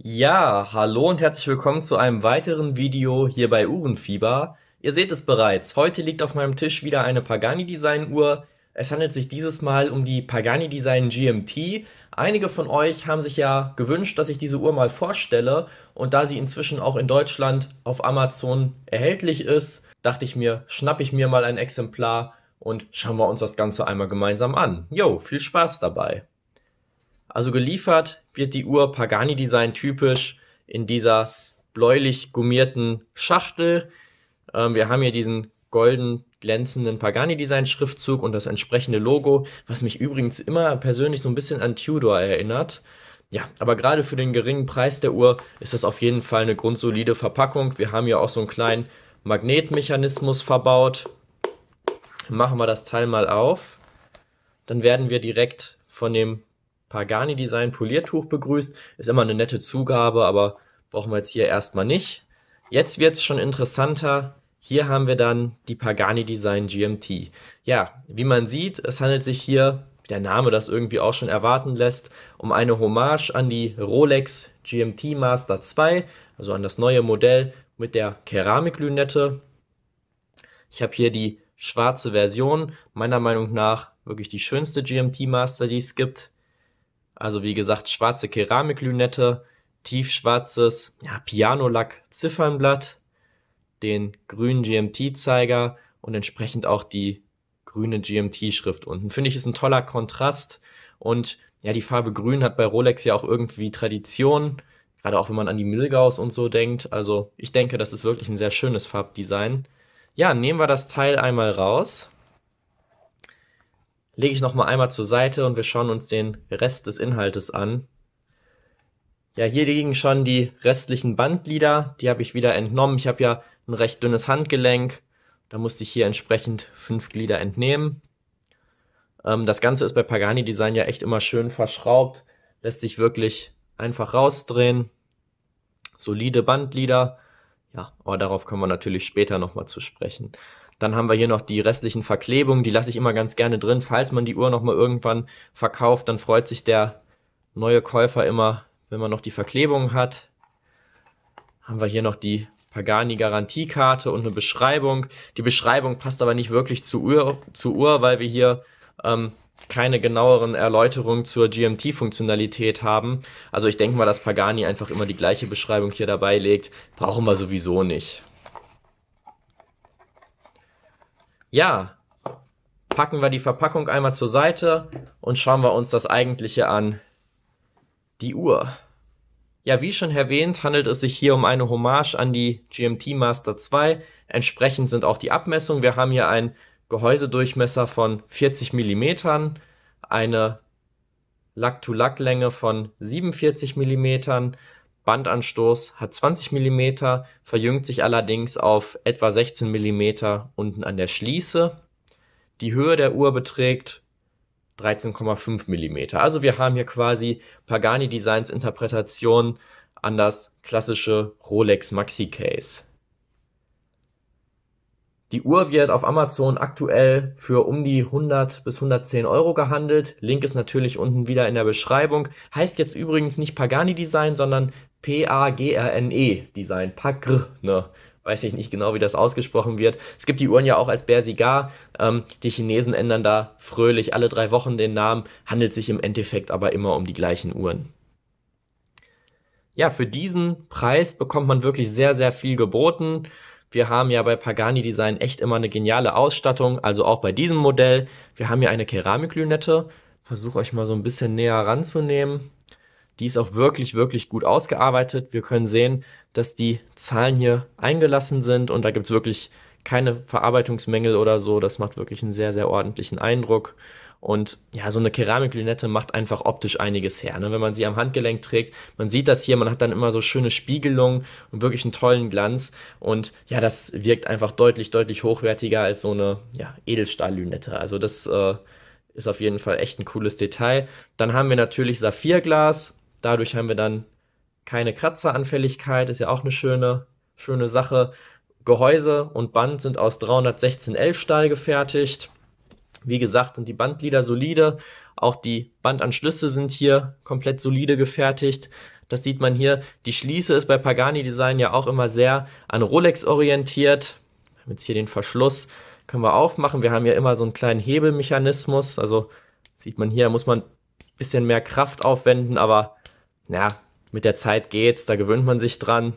Ja, hallo und herzlich willkommen zu einem weiteren Video hier bei Uhrenfieber. Ihr seht es bereits, heute liegt auf meinem Tisch wieder eine Pagani Design Uhr. Es handelt sich dieses Mal um die Pagani Design GMT. Einige von euch haben sich ja gewünscht, dass ich diese Uhr mal vorstelle und da sie inzwischen auch in Deutschland auf Amazon erhältlich ist, dachte ich mir, schnappe ich mir mal ein Exemplar und schauen wir uns das Ganze einmal gemeinsam an. Jo, viel Spaß dabei! Also geliefert wird die Uhr Pagani Design typisch in dieser bläulich gummierten Schachtel. Ähm, wir haben hier diesen golden glänzenden Pagani Design Schriftzug und das entsprechende Logo, was mich übrigens immer persönlich so ein bisschen an Tudor erinnert. Ja, aber gerade für den geringen Preis der Uhr ist das auf jeden Fall eine grundsolide Verpackung. Wir haben hier auch so einen kleinen Magnetmechanismus verbaut. Machen wir das Teil mal auf. Dann werden wir direkt von dem Pagani-Design Poliertuch begrüßt. Ist immer eine nette Zugabe, aber brauchen wir jetzt hier erstmal nicht. Jetzt wird es schon interessanter. Hier haben wir dann die Pagani Design GMT. Ja, wie man sieht, es handelt sich hier, wie der Name das irgendwie auch schon erwarten lässt, um eine Hommage an die Rolex GMT Master 2, also an das neue Modell mit der Keramiklünette. Ich habe hier die schwarze Version, meiner Meinung nach wirklich die schönste GMT Master, die es gibt. Also wie gesagt, schwarze Keramiklünette, tiefschwarzes ja, Pianolack Ziffernblatt, den grünen GMT-Zeiger und entsprechend auch die grüne GMT-Schrift unten. Finde ich ist ein toller Kontrast und ja, die Farbe grün hat bei Rolex ja auch irgendwie Tradition, gerade auch wenn man an die Milgaus und so denkt. Also ich denke, das ist wirklich ein sehr schönes Farbdesign. Ja, nehmen wir das Teil einmal raus lege ich nochmal einmal zur Seite und wir schauen uns den Rest des Inhaltes an. Ja, hier liegen schon die restlichen Bandlieder. die habe ich wieder entnommen. Ich habe ja ein recht dünnes Handgelenk, da musste ich hier entsprechend fünf Glieder entnehmen. Ähm, das Ganze ist bei Pagani Design ja echt immer schön verschraubt, lässt sich wirklich einfach rausdrehen. Solide Bandlieder. ja, aber darauf kommen wir natürlich später nochmal zu sprechen. Dann haben wir hier noch die restlichen Verklebungen, die lasse ich immer ganz gerne drin. Falls man die Uhr nochmal irgendwann verkauft, dann freut sich der neue Käufer immer, wenn man noch die Verklebungen hat. Haben wir hier noch die Pagani Garantiekarte und eine Beschreibung. Die Beschreibung passt aber nicht wirklich zur Uhr, zur Uhr weil wir hier ähm, keine genaueren Erläuterungen zur GMT-Funktionalität haben. Also ich denke mal, dass Pagani einfach immer die gleiche Beschreibung hier dabei legt. Brauchen wir sowieso nicht. ja, packen wir die Verpackung einmal zur Seite und schauen wir uns das eigentliche an. Die Uhr. Ja, wie schon erwähnt, handelt es sich hier um eine Hommage an die GMT Master 2. Entsprechend sind auch die Abmessungen. Wir haben hier ein Gehäusedurchmesser von 40 mm, eine Lack-to-Lack-Länge von 47 mm, Bandanstoß hat 20 mm, verjüngt sich allerdings auf etwa 16 mm unten an der Schließe. Die Höhe der Uhr beträgt 13,5 mm. Also wir haben hier quasi Pagani Designs Interpretation an das klassische Rolex Maxi Case. Die Uhr wird auf Amazon aktuell für um die 100 bis 110 Euro gehandelt. Link ist natürlich unten wieder in der Beschreibung. Heißt jetzt übrigens nicht Pagani e Design, sondern P-A-G-R-N-E Design. Pagr, ne? Weiß ich nicht genau, wie das ausgesprochen wird. Es gibt die Uhren ja auch als Bersigar. Ähm, die Chinesen ändern da fröhlich alle drei Wochen den Namen. Handelt sich im Endeffekt aber immer um die gleichen Uhren ja, für diesen Preis bekommt man wirklich sehr, sehr viel geboten. Wir haben ja bei Pagani Design echt immer eine geniale Ausstattung, also auch bei diesem Modell. Wir haben hier eine Keramiklünette. Versuche euch mal so ein bisschen näher ranzunehmen. Die ist auch wirklich, wirklich gut ausgearbeitet. Wir können sehen, dass die Zahlen hier eingelassen sind und da gibt es wirklich keine Verarbeitungsmängel oder so. Das macht wirklich einen sehr, sehr ordentlichen Eindruck. Und ja, so eine Keramiklünette macht einfach optisch einiges her. Ne? Wenn man sie am Handgelenk trägt, man sieht das hier, man hat dann immer so schöne Spiegelungen und wirklich einen tollen Glanz. Und ja, das wirkt einfach deutlich, deutlich hochwertiger als so eine ja, Edelstahllünette. Also das äh, ist auf jeden Fall echt ein cooles Detail. Dann haben wir natürlich Saphirglas. Dadurch haben wir dann keine Kratzeranfälligkeit, ist ja auch eine schöne, schöne Sache. Gehäuse und Band sind aus 316L Stahl gefertigt. Wie gesagt, sind die Bandlieder solide. Auch die Bandanschlüsse sind hier komplett solide gefertigt. Das sieht man hier. Die Schließe ist bei Pagani Design ja auch immer sehr an Rolex orientiert. Wir haben jetzt hier den Verschluss, können wir aufmachen. Wir haben ja immer so einen kleinen Hebelmechanismus. Also sieht man hier, muss man ein bisschen mehr Kraft aufwenden, aber ja, mit der Zeit geht's, da gewöhnt man sich dran.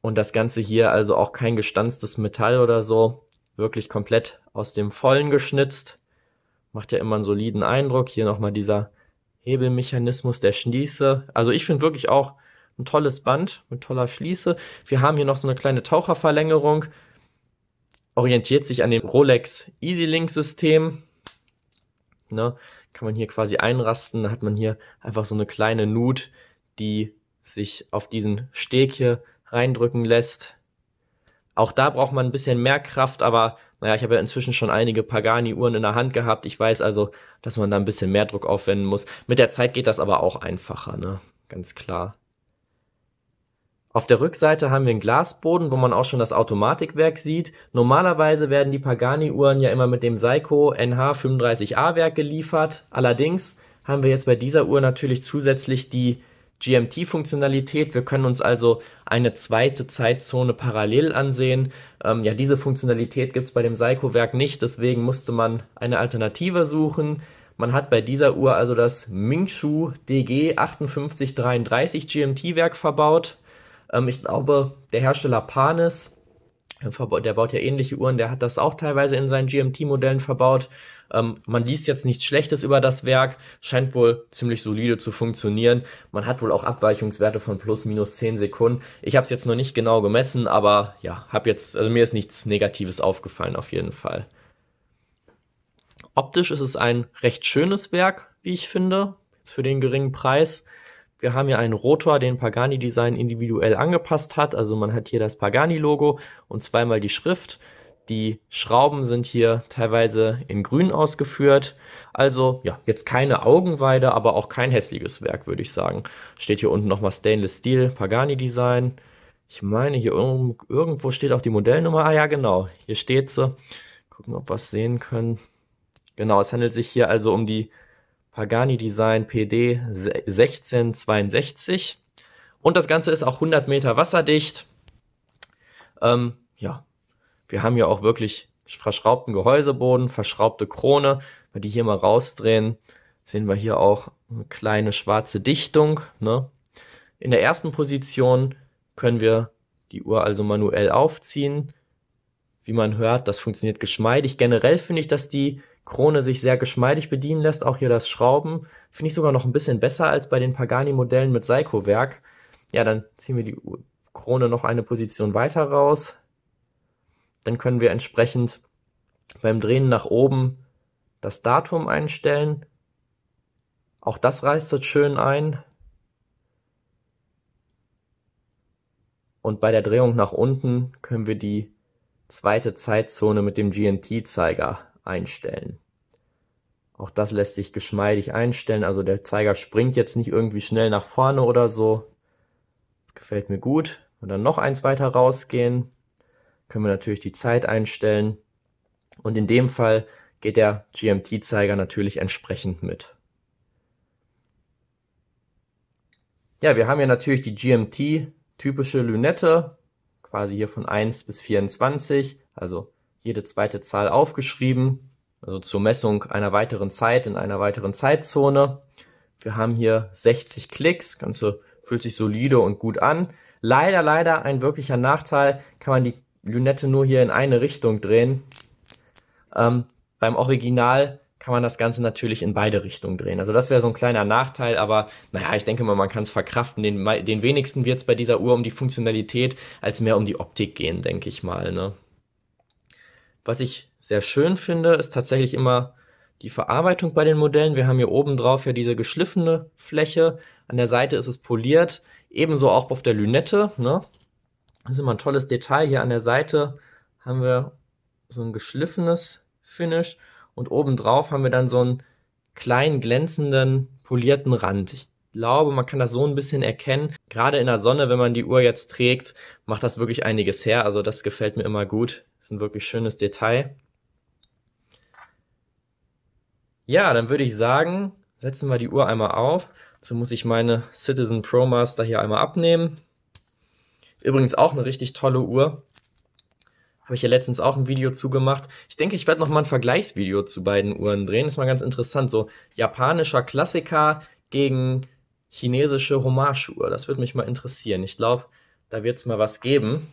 Und das Ganze hier also auch kein gestanztes Metall oder so wirklich komplett aus dem Vollen geschnitzt. Macht ja immer einen soliden Eindruck. Hier nochmal dieser Hebelmechanismus der Schließe. Also ich finde wirklich auch ein tolles Band mit toller Schließe. Wir haben hier noch so eine kleine Taucherverlängerung. Orientiert sich an dem Rolex EasyLink System. Ne? Kann man hier quasi einrasten. Da hat man hier einfach so eine kleine Nut, die sich auf diesen Steg hier reindrücken lässt. Auch da braucht man ein bisschen mehr Kraft, aber naja, ich habe ja inzwischen schon einige Pagani-Uhren in der Hand gehabt. Ich weiß also, dass man da ein bisschen mehr Druck aufwenden muss. Mit der Zeit geht das aber auch einfacher, ne? Ganz klar. Auf der Rückseite haben wir einen Glasboden, wo man auch schon das Automatikwerk sieht. Normalerweise werden die Pagani-Uhren ja immer mit dem Seiko NH35A-Werk geliefert. Allerdings haben wir jetzt bei dieser Uhr natürlich zusätzlich die GMT-Funktionalität. Wir können uns also eine zweite Zeitzone parallel ansehen. Ähm, ja, diese Funktionalität gibt es bei dem Seiko-Werk nicht, deswegen musste man eine Alternative suchen. Man hat bei dieser Uhr also das Mingshu DG 5833 GMT-Werk verbaut. Ähm, ich glaube, der Hersteller Panis, der baut ja ähnliche Uhren, der hat das auch teilweise in seinen GMT-Modellen verbaut. Ähm, man liest jetzt nichts Schlechtes über das Werk, scheint wohl ziemlich solide zu funktionieren. Man hat wohl auch Abweichungswerte von plus minus 10 Sekunden. Ich habe es jetzt noch nicht genau gemessen, aber ja, habe jetzt, also mir ist nichts Negatives aufgefallen auf jeden Fall. Optisch ist es ein recht schönes Werk, wie ich finde, für den geringen Preis. Wir haben hier einen Rotor, den Pagani Design individuell angepasst hat. Also man hat hier das Pagani-Logo und zweimal die Schrift. Die Schrauben sind hier teilweise in grün ausgeführt. Also ja, jetzt keine Augenweide, aber auch kein hässliches Werk, würde ich sagen. Steht hier unten nochmal Stainless Steel, Pagani Design. Ich meine, hier irgendwo steht auch die Modellnummer. Ah ja, genau, hier steht sie. Gucken, ob wir es sehen können. Genau, es handelt sich hier also um die Pagani Design PD 1662. Und das Ganze ist auch 100 Meter wasserdicht. Ähm, ja, wir haben ja auch wirklich verschraubten Gehäuseboden, verschraubte Krone. Wenn wir die hier mal rausdrehen, sehen wir hier auch eine kleine schwarze Dichtung. Ne? In der ersten Position können wir die Uhr also manuell aufziehen. Wie man hört, das funktioniert geschmeidig. Generell finde ich, dass die Krone sich sehr geschmeidig bedienen lässt. Auch hier das Schrauben finde ich sogar noch ein bisschen besser als bei den Pagani-Modellen mit Seiko-Werk. Ja, dann ziehen wir die Krone noch eine Position weiter raus. Dann können wir entsprechend beim Drehen nach oben das Datum einstellen. Auch das reißt jetzt schön ein. Und bei der Drehung nach unten können wir die zweite Zeitzone mit dem GNT-Zeiger einstellen. Auch das lässt sich geschmeidig einstellen. Also der Zeiger springt jetzt nicht irgendwie schnell nach vorne oder so. Das gefällt mir gut. Und dann noch eins weiter rausgehen können wir natürlich die Zeit einstellen. Und in dem Fall geht der GMT-Zeiger natürlich entsprechend mit. Ja, wir haben hier natürlich die GMT-typische Lünette, quasi hier von 1 bis 24, also jede zweite Zahl aufgeschrieben, also zur Messung einer weiteren Zeit in einer weiteren Zeitzone. Wir haben hier 60 Klicks, das Ganze fühlt sich solide und gut an. Leider, leider ein wirklicher Nachteil, kann man die Lünette nur hier in eine Richtung drehen. Ähm, beim Original kann man das Ganze natürlich in beide Richtungen drehen. Also das wäre so ein kleiner Nachteil, aber naja, ich denke mal, man kann es verkraften. Den, den wenigsten wird es bei dieser Uhr um die Funktionalität als mehr um die Optik gehen, denke ich mal. Ne? Was ich sehr schön finde, ist tatsächlich immer die Verarbeitung bei den Modellen. Wir haben hier oben drauf ja diese geschliffene Fläche. An der Seite ist es poliert. Ebenso auch auf der Lünette. Ne? Das ist immer ein tolles Detail. Hier an der Seite haben wir so ein geschliffenes Finish und obendrauf haben wir dann so einen kleinen glänzenden polierten Rand. Ich glaube, man kann das so ein bisschen erkennen. Gerade in der Sonne, wenn man die Uhr jetzt trägt, macht das wirklich einiges her. Also das gefällt mir immer gut. Das ist ein wirklich schönes Detail. Ja, dann würde ich sagen, setzen wir die Uhr einmal auf. So muss ich meine Citizen Pro Master hier einmal abnehmen. Übrigens auch eine richtig tolle Uhr. Habe ich ja letztens auch ein Video zugemacht. Ich denke, ich werde nochmal ein Vergleichsvideo zu beiden Uhren drehen. Ist mal ganz interessant. So japanischer Klassiker gegen chinesische Hommage-Uhr. Das würde mich mal interessieren. Ich glaube, da wird es mal was geben.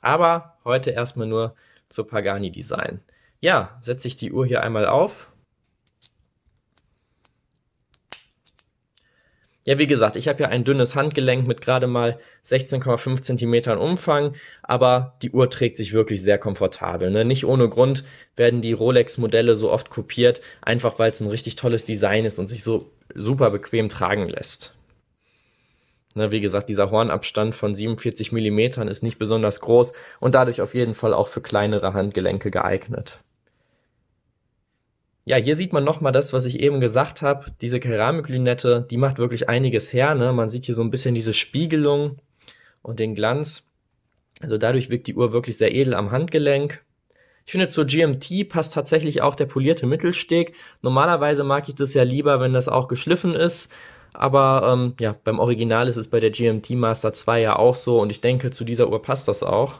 Aber heute erstmal nur zur Pagani Design. Ja, setze ich die Uhr hier einmal auf Ja, wie gesagt, ich habe ja ein dünnes Handgelenk mit gerade mal 16,5 Zentimetern Umfang, aber die Uhr trägt sich wirklich sehr komfortabel. Ne? Nicht ohne Grund werden die Rolex-Modelle so oft kopiert, einfach weil es ein richtig tolles Design ist und sich so super bequem tragen lässt. Ne, wie gesagt, dieser Hornabstand von 47 Millimetern ist nicht besonders groß und dadurch auf jeden Fall auch für kleinere Handgelenke geeignet. Ja, hier sieht man nochmal das, was ich eben gesagt habe. Diese Keramiklinette, die macht wirklich einiges her. Ne? Man sieht hier so ein bisschen diese Spiegelung und den Glanz. Also dadurch wirkt die Uhr wirklich sehr edel am Handgelenk. Ich finde, zur GMT passt tatsächlich auch der polierte Mittelsteg. Normalerweise mag ich das ja lieber, wenn das auch geschliffen ist. Aber ähm, ja, beim Original ist es bei der GMT Master 2 ja auch so und ich denke, zu dieser Uhr passt das auch.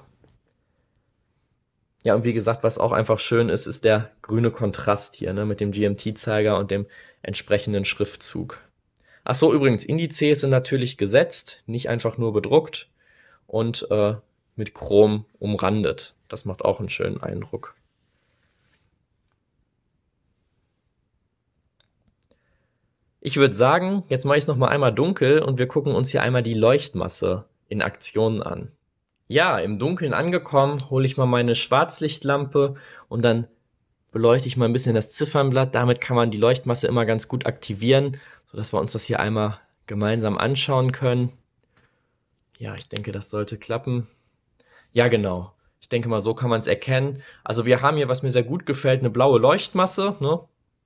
Ja, und wie gesagt, was auch einfach schön ist, ist der grüne Kontrast hier ne, mit dem GMT-Zeiger und dem entsprechenden Schriftzug. Ach so, übrigens, Indizes sind natürlich gesetzt, nicht einfach nur bedruckt und äh, mit Chrom umrandet. Das macht auch einen schönen Eindruck. Ich würde sagen, jetzt mache ich es nochmal einmal dunkel und wir gucken uns hier einmal die Leuchtmasse in Aktionen an. Ja, im Dunkeln angekommen, hole ich mal meine Schwarzlichtlampe und dann beleuchte ich mal ein bisschen das Ziffernblatt. Damit kann man die Leuchtmasse immer ganz gut aktivieren, sodass wir uns das hier einmal gemeinsam anschauen können. Ja, ich denke, das sollte klappen. Ja, genau. Ich denke mal, so kann man es erkennen. Also wir haben hier, was mir sehr gut gefällt, eine blaue Leuchtmasse, ne?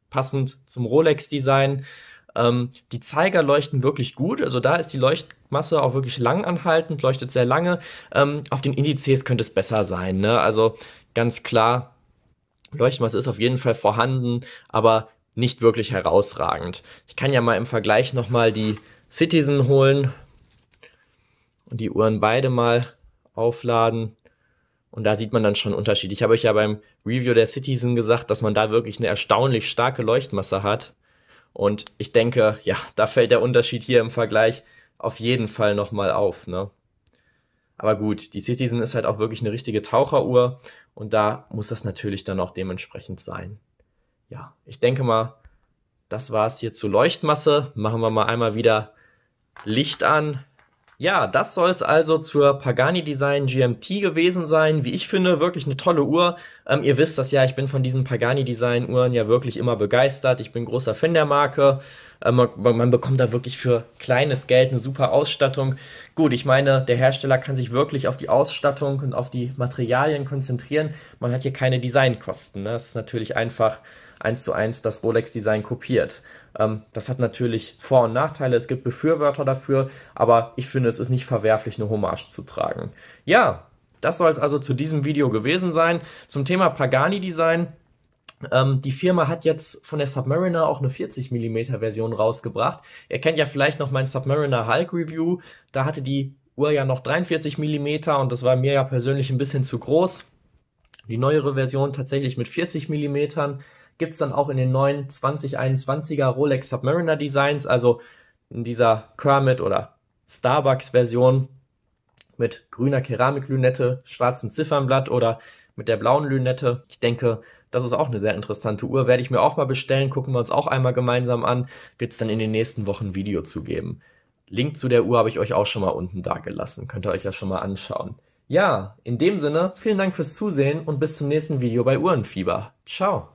passend zum Rolex-Design. Ähm, die Zeiger leuchten wirklich gut, also da ist die Leuchtmasse auch wirklich lang anhaltend, leuchtet sehr lange. Ähm, auf den Indizes könnte es besser sein, ne? also ganz klar, Leuchtmasse ist auf jeden Fall vorhanden, aber nicht wirklich herausragend. Ich kann ja mal im Vergleich nochmal die Citizen holen und die Uhren beide mal aufladen. Und da sieht man dann schon einen Unterschied. Ich habe euch ja beim Review der Citizen gesagt, dass man da wirklich eine erstaunlich starke Leuchtmasse hat. Und ich denke, ja, da fällt der Unterschied hier im Vergleich auf jeden Fall nochmal auf. Ne? Aber gut, die Citizen ist halt auch wirklich eine richtige Taucheruhr und da muss das natürlich dann auch dementsprechend sein. Ja, ich denke mal, das war es hier zu Leuchtmasse. Machen wir mal einmal wieder Licht an. Ja, das soll es also zur Pagani Design GMT gewesen sein. Wie ich finde, wirklich eine tolle Uhr. Ähm, ihr wisst das ja, ich bin von diesen Pagani Design Uhren ja wirklich immer begeistert. Ich bin großer Fan der Marke. Ähm, man, man bekommt da wirklich für kleines Geld eine super Ausstattung. Gut, ich meine, der Hersteller kann sich wirklich auf die Ausstattung und auf die Materialien konzentrieren. Man hat hier keine Designkosten. Ne? Das ist natürlich einfach eins zu eins das Rolex-Design kopiert. Ähm, das hat natürlich Vor- und Nachteile, es gibt Befürworter dafür, aber ich finde, es ist nicht verwerflich, eine Hommage zu tragen. Ja, das soll es also zu diesem Video gewesen sein. Zum Thema Pagani-Design. Ähm, die Firma hat jetzt von der Submariner auch eine 40 mm Version rausgebracht. Ihr kennt ja vielleicht noch mein Submariner Hulk Review. Da hatte die Uhr ja noch 43 mm und das war mir ja persönlich ein bisschen zu groß. Die neuere Version tatsächlich mit 40 mm gibt es dann auch in den neuen 2021er Rolex Submariner Designs, also in dieser Kermit oder Starbucks Version mit grüner Keramiklünette, schwarzem Ziffernblatt oder mit der blauen Lünette. Ich denke, das ist auch eine sehr interessante Uhr. Werde ich mir auch mal bestellen, gucken wir uns auch einmal gemeinsam an. Wird es dann in den nächsten Wochen ein Video zu geben. Link zu der Uhr habe ich euch auch schon mal unten dagelassen. Könnt ihr euch ja schon mal anschauen. Ja, in dem Sinne, vielen Dank fürs Zusehen und bis zum nächsten Video bei Uhrenfieber. Ciao!